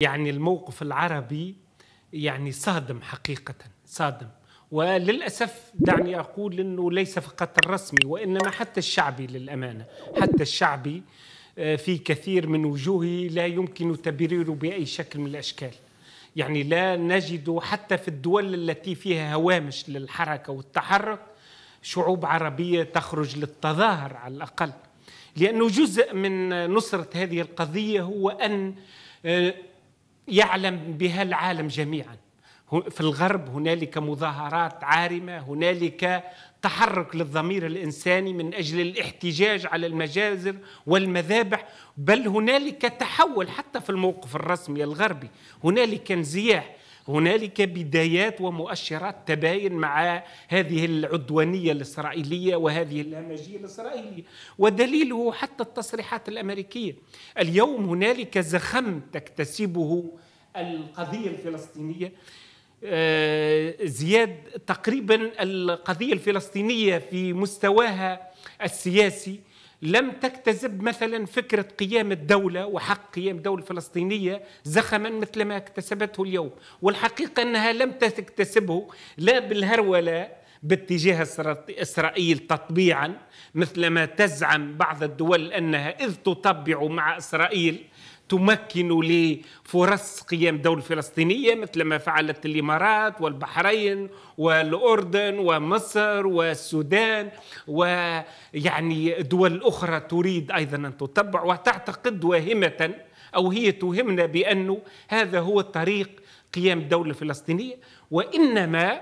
يعني الموقف العربي يعني صادم حقيقة صادم وللأسف دعني أقول أنه ليس فقط الرسمي وإنما حتى الشعبي للأمانة حتى الشعبي آه، في كثير من وجوهه لا يمكن تبريره بأي شكل من الأشكال يعني لا نجد حتى في الدول التي فيها هوامش للحركة والتحرك شعوب عربية تخرج للتظاهر على الأقل لأنه جزء من نصرة هذه القضية هو أن آه، يعلم بها العالم جميعا في الغرب هنالك مظاهرات عارمه هنالك تحرك للضمير الانساني من اجل الاحتجاج على المجازر والمذابح بل هنالك تحول حتى في الموقف الرسمي الغربي هنالك انزياح هنالك بدايات ومؤشرات تباين مع هذه العدوانية الإسرائيلية وهذه الهمجية الإسرائيلية ودليله حتى التصريحات الأمريكية اليوم هنالك زخم تكتسبه القضية الفلسطينية آه، زياد تقريبا القضية الفلسطينية في مستواها السياسي لم تكتسب مثلا فكرة قيام الدولة وحق قيام دولة فلسطينية زخما مثل ما اكتسبته اليوم والحقيقة أنها لم تكتسبه لا بالهرولة باتجاه إسرائيل تطبيعا مثل ما تزعم بعض الدول أنها إذ تطبع مع إسرائيل تمكن لفرص قيام دولة فلسطينية مثل ما فعلت الإمارات والبحرين والأردن ومصر والسودان ويعني دول أخرى تريد أيضا أن تتبع وتعتقد واهمة أو هي توهمنا بأنه هذا هو الطريق قيام الدولة الفلسطينية وإنما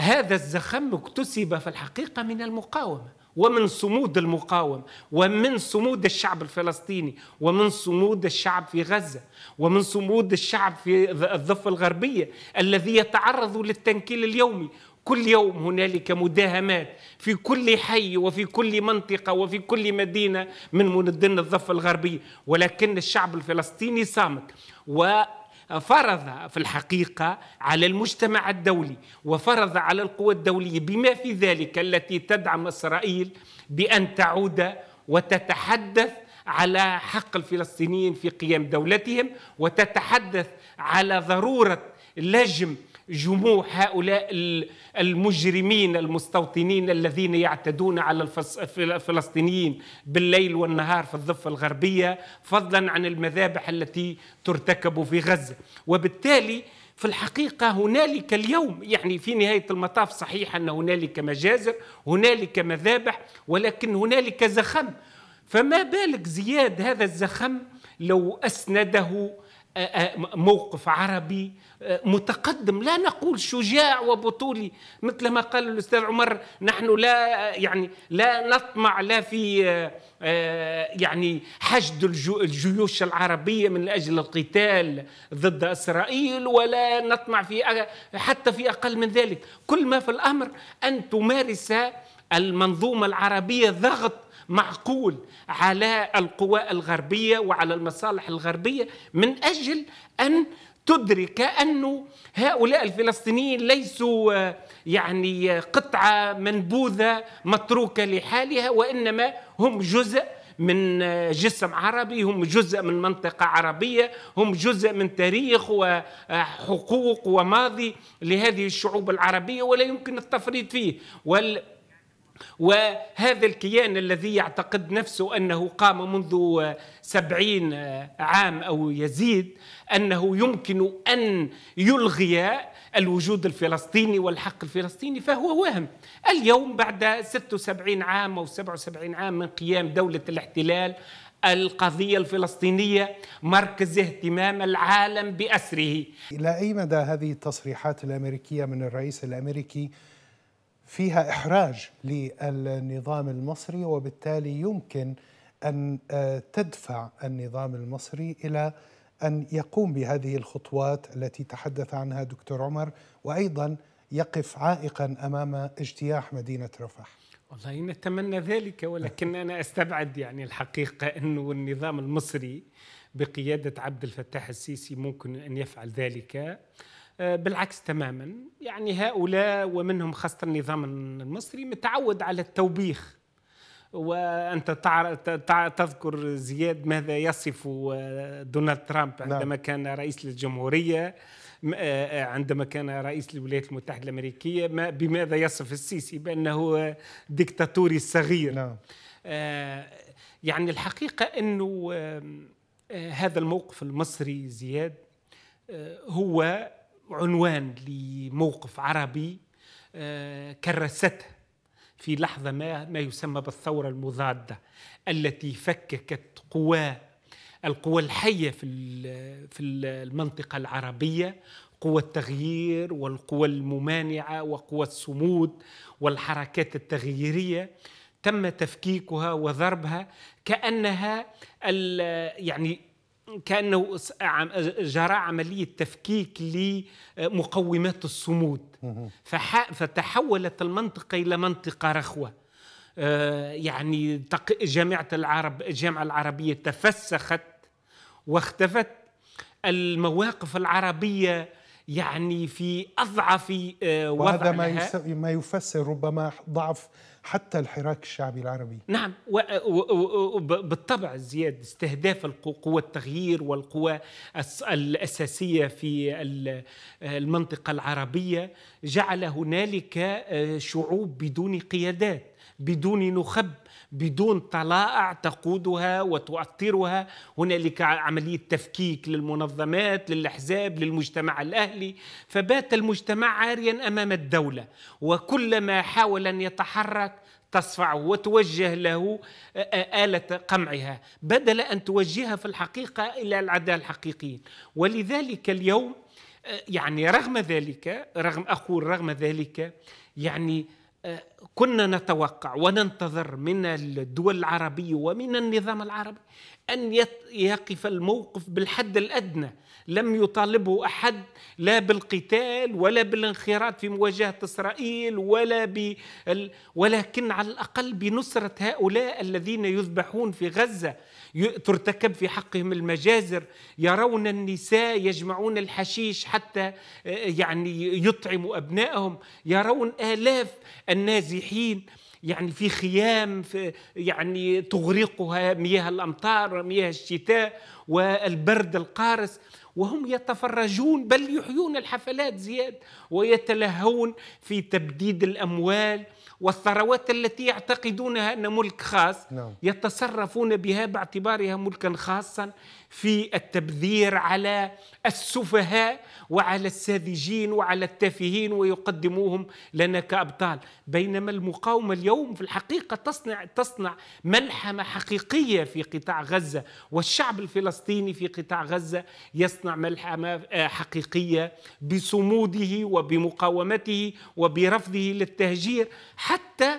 هذا الزخم اكتسب في الحقيقة من المقاومة ومن صمود المقاوم ومن صمود الشعب الفلسطيني ومن صمود الشعب في غزة ومن صمود الشعب في الضفة الغربية الذي يتعرض للتنكيل اليومي كل يوم هنالك مداهمات في كل حي وفي كل منطقه وفي كل مدينه من مدن الضفه الغربيه ولكن الشعب الفلسطيني صامت و فرض في الحقيقة على المجتمع الدولي وفرض على القوى الدولية بما في ذلك التي تدعم إسرائيل بأن تعود وتتحدث على حق الفلسطينيين في قيام دولتهم وتتحدث على ضرورة لجم جموع هؤلاء المجرمين المستوطنين الذين يعتدون على الفلسطينيين بالليل والنهار في الضفة الغربية فضلا عن المذابح التي ترتكب في غزة وبالتالي في الحقيقة هنالك اليوم يعني في نهاية المطاف صحيح أن هنالك مجازر هنالك مذابح ولكن هنالك زخم فما بالك زياد هذا الزخم لو أسنده موقف عربي متقدم لا نقول شجاع وبطولي مثل ما قال الاستاذ عمر نحن لا يعني لا نطمع لا في يعني حشد الجيوش العربيه من اجل القتال ضد اسرائيل ولا نطمع في حتى في اقل من ذلك كل ما في الامر ان تمارس المنظومه العربيه ضغط معقول على القوى الغربية وعلى المصالح الغربية من أجل أن تدرك أن هؤلاء الفلسطينيين ليسوا آه، يعني آه، قطعة منبوذة متروكة لحالها وإنما هم جزء من آه، جسم عربي هم جزء من منطقة عربية هم جزء من تاريخ وحقوق وماضي لهذه الشعوب العربية ولا يمكن التفريط فيه وال وهذا الكيان الذي يعتقد نفسه أنه قام منذ سبعين عام أو يزيد أنه يمكن أن يلغي الوجود الفلسطيني والحق الفلسطيني فهو وهم اليوم بعد 76 عام أو 77 عام من قيام دولة الاحتلال القضية الفلسطينية مركز اهتمام العالم بأسره إلى أي مدى هذه التصريحات الأمريكية من الرئيس الأمريكي فيها إحراج للنظام المصري وبالتالي يمكن أن آه، تدفع النظام المصري إلى أن يقوم بهذه الخطوات التي تحدث عنها دكتور عمر وأيضا يقف عائقا أمام اجتياح مدينة رفح والله نتمنى ذلك ولكن أنا أستبعد يعني الحقيقة أنه النظام المصري بقيادة عبد الفتاح السيسي ممكن أن يفعل ذلك آه، بالعكس تماما يعني هؤلاء ومنهم خاصة النظام المصري متعود على التوبيخ وأنت تذكر زياد ماذا يصف آه، دونالد ترامب نعم. عندما كان رئيس للجمهورية آه، عندما كان رئيس الولايات المتحدة الأمريكية بماذا يصف السيسي بأنه ديكتاتوري صغير نعم. يعني الحقيقة أنه هذا الموقف المصري زياد هو عنوان لموقف عربي آه، كرسته في لحظة ما ما يسمى بالثورة المضادة التي فككت قوى القوى الحية في في المنطقة العربية قوى التغيير والقوى الممانعة وقوى الصمود والحركات التغييرية تم تفكيكها وضربها كأنها يعني كانه جرى عمليه تفكيك لمقومات الصمود فتحولت المنطقه الى منطقه رخوه آه، يعني جامعه العرب الجامعه العربيه تفسخت واختفت المواقف العربيه يعني في اضعف آه، وضعها وهذا ما يفسر ربما ضعف حتى الحراك الشعبي العربي نعم وبالطبع زياد استهداف قوى التغيير والقوى الأساسية في المنطقة العربية جعل هنالك آه، شعوب بدون قيادات بدون نخب بدون طلائع تقودها وتؤطرها هنالك عملية تفكيك للمنظمات للأحزاب للمجتمع الأهلي فبات المجتمع عاريا أمام الدولة وكلما حاول أن يتحرك تصفع وتوجه له آلة قمعها بدل أن توجهها في الحقيقة إلى العداء الحقيقيين ولذلك اليوم يعني رغم ذلك رغم أقول رغم ذلك يعني كنا نتوقع وننتظر من الدول العربية ومن النظام العربي أن يقف الموقف بالحد الأدنى لم يطالبه أحد لا بالقتال ولا بالانخراط في مواجهة إسرائيل ولا بال... ولكن على الأقل بنصرة هؤلاء الذين يذبحون في غزة ترتكب في حقهم المجازر يرون النساء يجمعون الحشيش حتى آه، يعني يطعموا أبنائهم يرون آلاف النازحين يعني في خيام في يعني تغرقها مياه الامطار ومياه الشتاء والبرد القارس وهم يتفرجون بل يحيون الحفلات زياد ويتلهون في تبديد الاموال والثروات التي يعتقدونها ان ملك خاص نعم. يتصرفون بها باعتبارها ملكا خاصا في التبذير على السفهاء وعلى الساذجين وعلى التافهين ويقدموهم لنا كأبطال بينما المقاومة اليوم في الحقيقة تصنع, تصنع ملحمة حقيقية في قطاع غزة والشعب الفلسطيني في قطاع غزة يصنع ملحمة آه، حقيقية بصموده وبمقاومته وبرفضه للتهجير حتى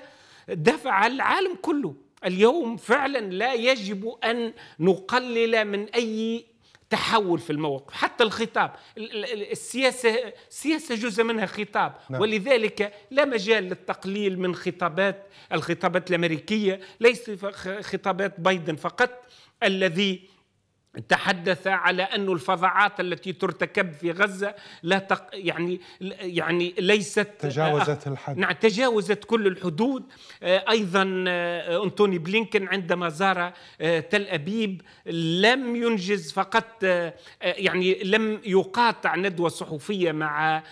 دفع العالم كله اليوم فعلا لا يجب ان نقلل من اي تحول في الموقف حتى الخطاب السياسة السياسة جزء منها خطاب نعم. ولذلك لا مجال للتقليل من خطابات الخطابات الأمريكية ليس خطابات بايدن فقط الذي تحدث على أن الفظاعات التي ترتكب في غزة لا تق يعني يعني ليست تجاوزت آه، الحد نعم تجاوزت كل الحدود آه، أيضا آه، أنتوني بلينكن عندما زار تل أبيب لم ينجز فقط يعني لم يقاطع ندوة صحفية مع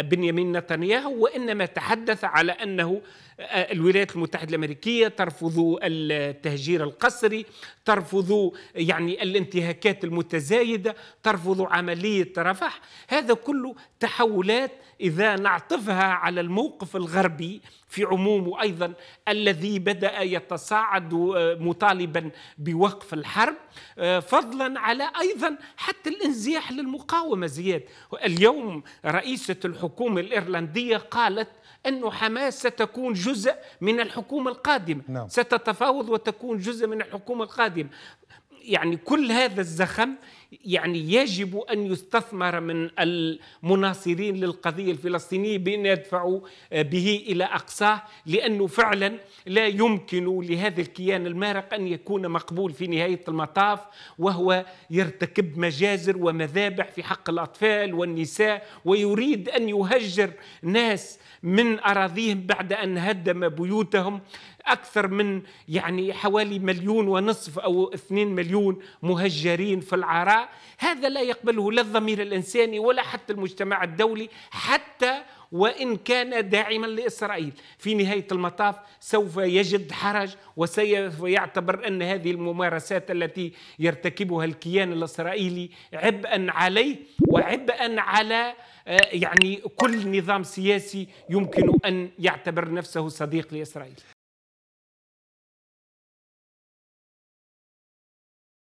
بنيامين نتنياهو وإنما تحدث على أنه الولايات المتحدة الأمريكية ترفض التهجير القسري ترفض يعني الانتهاكات المتزايدة ترفض عملية رفح هذا كله تحولات إذا نعطفها على الموقف الغربي في عمومه أيضا الذي بدأ يتصاعد آه، مطالبا بوقف الحرب آه، فضلا على أيضا حتى الانزياح للمقاومة زياد اليوم رئيسة الحكومة الإيرلندية قالت أن حماس ستكون جزء من الحكومة القادمة نعم. ستتفاوض وتكون جزء من الحكومة القادمة يعني كل هذا الزخم يعني يجب أن يستثمر من المناصرين للقضية الفلسطينية بأن يدفعوا آه، به إلى أقصاه لأنه فعلا لا يمكن لهذا الكيان المارق أن يكون مقبول في نهاية المطاف وهو يرتكب مجازر ومذابح في حق الأطفال والنساء ويريد أن يهجر ناس من أراضيهم بعد أن هدم بيوتهم أكثر من يعني حوالي مليون ونصف أو اثنين مليون مهجرين في العراق هذا لا يقبله لا الضمير الانساني ولا حتى المجتمع الدولي حتى وان كان داعما لاسرائيل في نهايه المطاف سوف يجد حرج وسوف يعتبر ان هذه الممارسات التي يرتكبها الكيان الاسرائيلي عبئا عليه وعبئا على آه، يعني كل نظام سياسي يمكن ان يعتبر نفسه صديق لاسرائيل